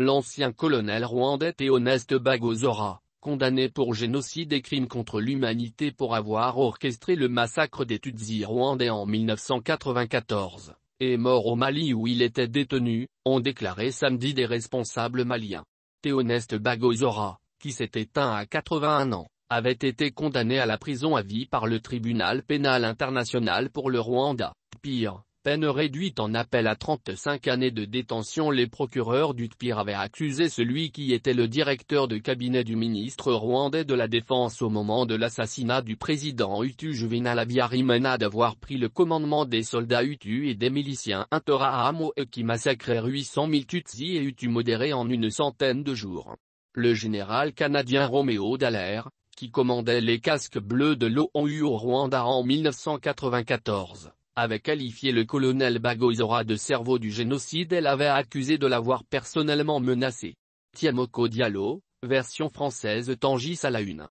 l'ancien colonel rwandais Théoneste Bagozora, condamné pour génocide et crimes contre l'humanité pour avoir orchestré le massacre des Tutsis rwandais en 1994, et mort au Mali où il était détenu, ont déclaré samedi des responsables maliens. Théoneste Bagozora, qui s'était éteint à 81 ans, avait été condamné à la prison à vie par le tribunal pénal international pour le Rwanda. Pire, Peine réduite en appel à 35 années de détention Les procureurs d'Utpir avaient accusé celui qui était le directeur de cabinet du ministre rwandais de la Défense au moment de l'assassinat du président Hutu Juvenal Abiyarimana d'avoir pris le commandement des soldats Utu et des miliciens et qui massacraient 800 000 Tutsis et Utu modérés en une centaine de jours. Le général canadien Roméo Dallaire, qui commandait les casques bleus de l'ONU au Rwanda en 1994 avait qualifié le colonel Bagozora de cerveau du génocide et l'avait accusé de l'avoir personnellement menacé. Tiamoko Diallo, version française Tangis à la une.